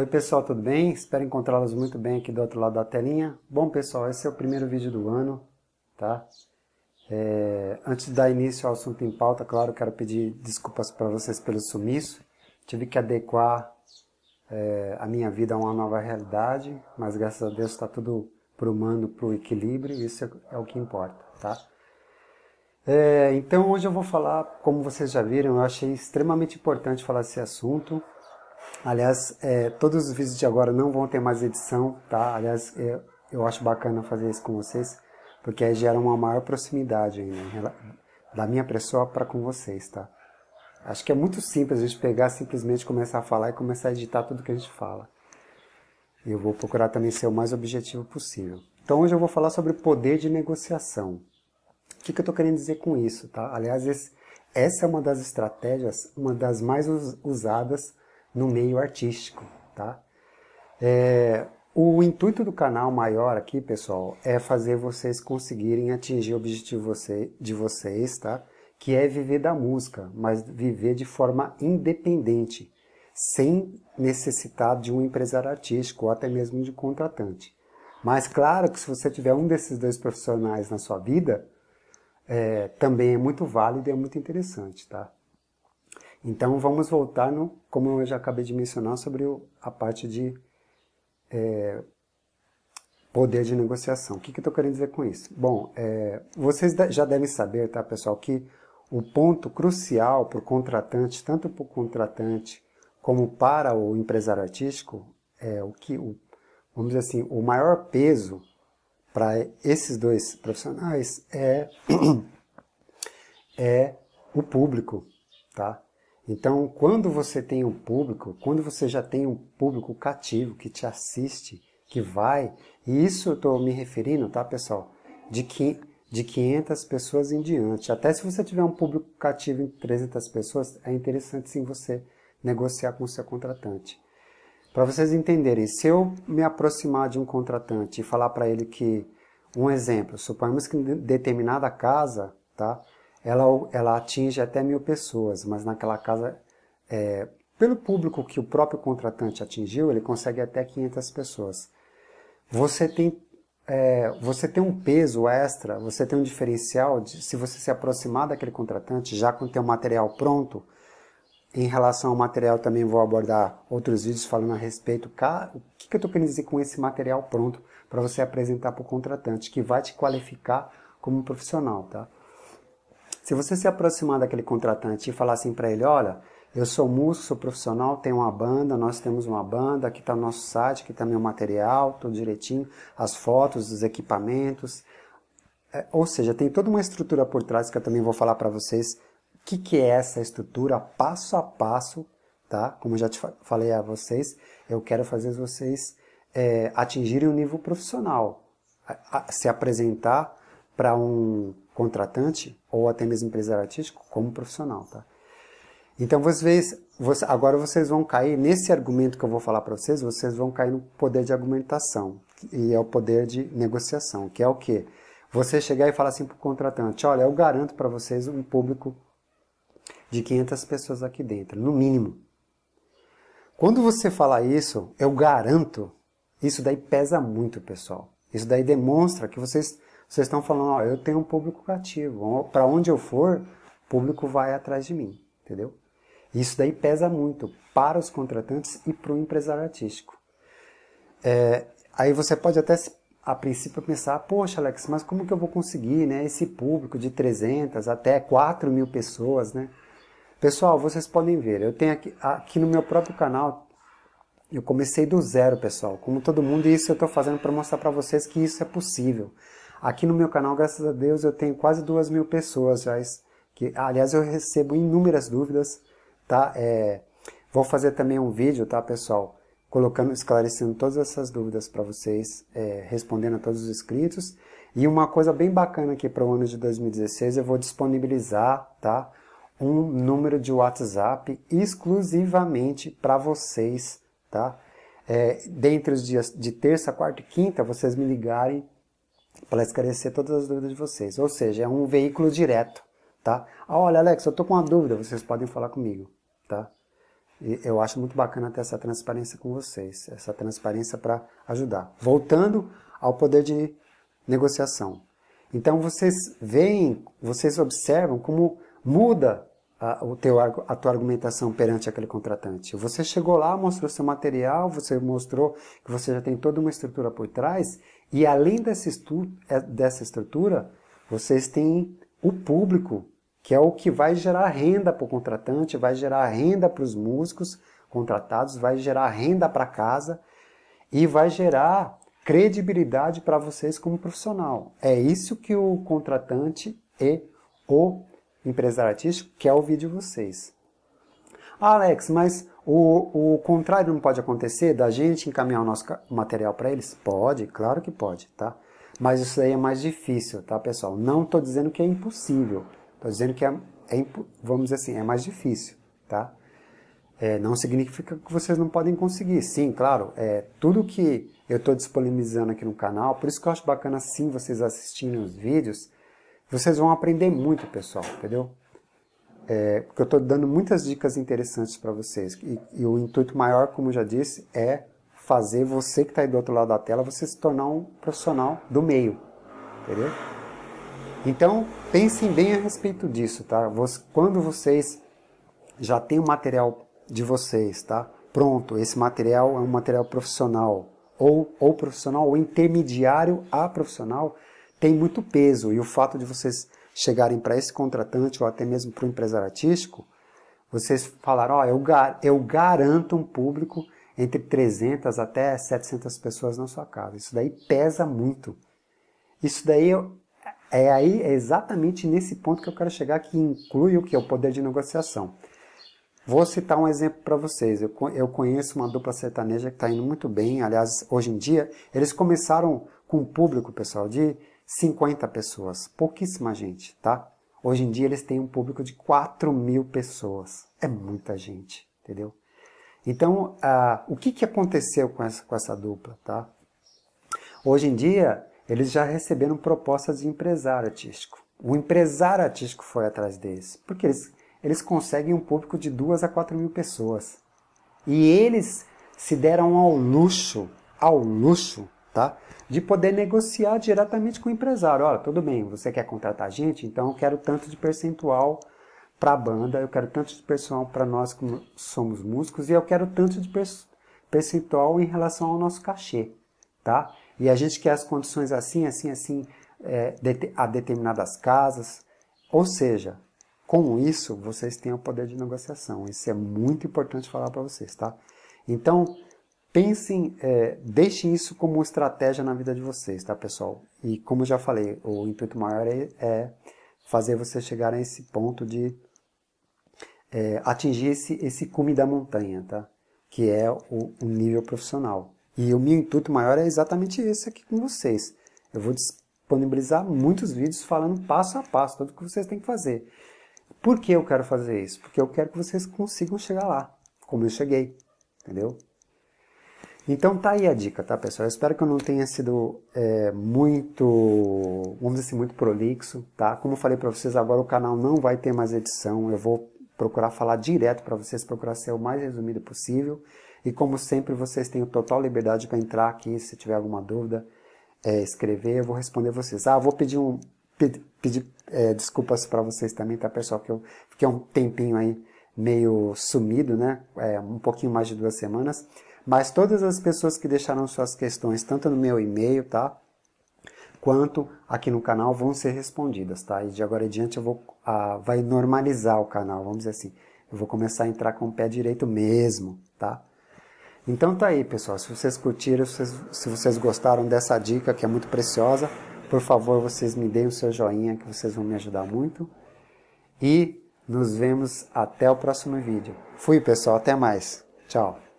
Oi pessoal, tudo bem? Espero encontrá-los muito bem aqui do outro lado da telinha. Bom pessoal, esse é o primeiro vídeo do ano, tá? É, antes de dar início ao assunto em pauta, claro, quero pedir desculpas para vocês pelo sumiço. Tive que adequar é, a minha vida a uma nova realidade, mas graças a Deus está tudo pro para pro equilíbrio, isso é, é o que importa, tá? É, então hoje eu vou falar, como vocês já viram, eu achei extremamente importante falar esse assunto, Aliás, é, todos os vídeos de agora não vão ter mais edição, tá? Aliás, eu, é, eu acho bacana fazer isso com vocês, porque aí gera uma maior proximidade né, da minha pessoa para com vocês, tá? Acho que é muito simples a gente pegar, simplesmente começar a falar e começar a editar tudo que a gente fala. Eu vou procurar também ser o mais objetivo possível. Então hoje eu vou falar sobre poder de negociação. O que, que eu estou querendo dizer com isso, tá? Aliás, esse, essa é uma das estratégias, uma das mais usadas no meio artístico, tá? É, o intuito do canal maior aqui, pessoal, é fazer vocês conseguirem atingir o objetivo de vocês, tá? Que é viver da música, mas viver de forma independente, sem necessitar de um empresário artístico ou até mesmo de contratante. Mas claro que se você tiver um desses dois profissionais na sua vida, é, também é muito válido e é muito interessante, tá? Então vamos voltar, no, como eu já acabei de mencionar, sobre o, a parte de é, poder de negociação. O que, que eu estou querendo dizer com isso? Bom, é, vocês já devem saber, tá, pessoal, que o ponto crucial para o contratante, tanto para o contratante como para o empresário artístico, é o que, o, vamos dizer assim, o maior peso para esses dois profissionais é, é o público, tá? Então, quando você tem um público, quando você já tem um público cativo que te assiste, que vai, e isso eu estou me referindo, tá pessoal, de, que, de 500 pessoas em diante. Até se você tiver um público cativo em 300 pessoas, é interessante sim você negociar com o seu contratante. Para vocês entenderem, se eu me aproximar de um contratante e falar para ele que, um exemplo, suponhamos que em determinada casa, tá, ela, ela atinge até mil pessoas, mas naquela casa, é, pelo público que o próprio contratante atingiu, ele consegue até 500 pessoas. Você tem, é, você tem um peso extra, você tem um diferencial de, se você se aproximar daquele contratante já com o teu material pronto. Em relação ao material, também vou abordar outros vídeos falando a respeito. O que, que eu estou querendo dizer com esse material pronto para você apresentar para o contratante, que vai te qualificar como um profissional, tá? Se você se aproximar daquele contratante e falar assim para ele, olha, eu sou músico, sou profissional, tenho uma banda, nós temos uma banda, aqui está o nosso site, aqui está meu material, tudo direitinho, as fotos, os equipamentos. É, ou seja, tem toda uma estrutura por trás que eu também vou falar para vocês o que, que é essa estrutura, passo a passo, tá? Como eu já te falei a vocês, eu quero fazer vocês é, atingirem o um nível profissional, a, a, se apresentar para um contratante ou até mesmo empresário artístico como profissional, tá? Então vocês, vocês, agora vocês vão cair nesse argumento que eu vou falar para vocês, vocês vão cair no poder de argumentação e é o poder de negociação, que é o quê? Você chegar e falar assim para o contratante, olha, eu garanto para vocês um público de 500 pessoas aqui dentro, no mínimo. Quando você fala isso, eu garanto, isso daí pesa muito, pessoal. Isso daí demonstra que vocês vocês estão falando, ó, eu tenho um público cativo. Para onde eu for, público vai atrás de mim, entendeu? Isso daí pesa muito para os contratantes e para o empresário artístico. É, aí você pode até, a princípio, pensar, poxa, Alex, mas como que eu vou conseguir né, esse público de 300 até 4 mil pessoas, né? Pessoal, vocês podem ver, eu tenho aqui, aqui no meu próprio canal, eu comecei do zero, pessoal, como todo mundo, e isso eu estou fazendo para mostrar para vocês que isso é possível. Aqui no meu canal, graças a Deus, eu tenho quase duas mil pessoas já. Que, aliás, eu recebo inúmeras dúvidas, tá? É, vou fazer também um vídeo, tá, pessoal? Colocando, esclarecendo todas essas dúvidas para vocês, é, respondendo a todos os inscritos. E uma coisa bem bacana aqui para o ano de 2016, eu vou disponibilizar, tá? Um número de WhatsApp exclusivamente para vocês, tá? É, dentre os dias de terça, quarta e quinta, vocês me ligarem para esclarecer todas as dúvidas de vocês. Ou seja, é um veículo direto, tá? Ah, olha, Alex, eu tô com uma dúvida, vocês podem falar comigo, tá? E eu acho muito bacana ter essa transparência com vocês, essa transparência para ajudar. Voltando ao poder de negociação. Então vocês veem, vocês observam como muda a, o teu, a tua argumentação perante aquele contratante. Você chegou lá, mostrou seu material, você mostrou que você já tem toda uma estrutura por trás e além dessa, é, dessa estrutura, vocês têm o público, que é o que vai gerar renda para o contratante, vai gerar renda para os músicos contratados, vai gerar renda para casa e vai gerar credibilidade para vocês como profissional. É isso que o contratante e o empresário artístico quer ouvir de vocês. Ah, Alex, mas o, o contrário não pode acontecer da gente encaminhar o nosso material para eles? Pode, claro que pode, tá? Mas isso aí é mais difícil, tá, pessoal? Não estou dizendo que é impossível. Estou dizendo que é, é, vamos dizer assim, é mais difícil, tá? É, não significa que vocês não podem conseguir. Sim, claro, é, tudo que eu estou disponibilizando aqui no canal, por isso que eu acho bacana sim vocês assistirem os vídeos, vocês vão aprender muito, pessoal, entendeu? É, porque eu estou dando muitas dicas interessantes para vocês. E, e, o intuito maior, como já disse, é fazer você que está aí do outro lado da tela, você se tornar um profissional do meio. Entendeu? Então, pensem bem a respeito disso, tá? Quando vocês já têm o material de vocês, tá? Pronto, esse material é um material profissional, ou, ou profissional, ou intermediário a profissional, tem muito peso. E o fato de vocês chegarem para esse contratante ou até mesmo para o empresário artístico, vocês falaram, ó, oh, eu, gar eu garanto um público entre 300 até 700 pessoas na sua casa. Isso daí pesa muito. Isso daí é aí é exatamente nesse ponto que eu quero chegar que inclui o que é o poder de negociação. Vou citar um exemplo para vocês. Eu, eu conheço uma dupla sertaneja que está indo muito bem. Aliás, hoje em dia, eles começaram com um público, pessoal, de 50 pessoas, pouquíssima gente, tá? Hoje em dia eles têm um público de 4 mil pessoas, é muita gente, entendeu? Então, uh, o que, que aconteceu com essa, com essa dupla, tá? Hoje em dia, eles já receberam propostas de empresário artístico. O empresário artístico foi atrás deles, porque eles, eles conseguem um público de 2 a 4 mil pessoas. E eles se deram ao luxo, ao luxo, tá? De poder negociar diretamente com o empresário. Olha, tudo bem, você quer contratar a gente? Então eu quero tanto de percentual para a banda, eu quero tanto de percentual para nós que somos músicos e eu quero tanto de percentual em relação ao nosso cachê, tá? E a gente quer as condições assim, assim, assim, é, a determinadas casas. Ou seja, com isso vocês têm o poder de negociação. Isso é muito importante falar para vocês, tá? Então, Pensem, é, deixem isso como uma estratégia na vida de vocês, tá, pessoal? E como eu já falei, o intuito maior é, é fazer você chegar a esse ponto de é, atingir esse, esse cume da montanha, tá? Que é o, o nível profissional. E o meu intuito maior é exatamente esse aqui com vocês. Eu vou disponibilizar muitos vídeos falando passo a passo tudo que vocês têm que fazer. Por que eu quero fazer isso? Porque eu quero que vocês consigam chegar lá, como eu cheguei, entendeu? Então tá aí a dica, tá pessoal? Eu espero que eu não tenha sido é, muito, vamos dizer assim, muito prolixo, tá? Como eu falei para vocês, agora o canal não vai ter mais edição, eu vou procurar falar direto para vocês, procurar ser o mais resumido possível. E como sempre, vocês têm total liberdade para entrar aqui, se tiver alguma dúvida, é, escrever, eu vou responder vocês. Ah, vou pedir um pedir, é, desculpas para vocês também, tá pessoal, que eu fiquei um tempinho aí meio sumido, né? É, um pouquinho mais de duas semanas. Mas todas as pessoas que deixaram suas questões, tanto no meu e-mail, tá? Quanto aqui no canal, vão ser respondidas, tá? E de agora em diante eu vou, ah, vai normalizar o canal, vamos dizer assim. Eu vou começar a entrar com o pé direito mesmo, tá? Então tá aí, pessoal. Se vocês curtiram, se vocês, se vocês gostaram dessa dica que é muito preciosa, por favor, vocês me deem o seu joinha que vocês vão me ajudar muito. E nos vemos até o próximo vídeo. Fui, pessoal, até mais. Tchau.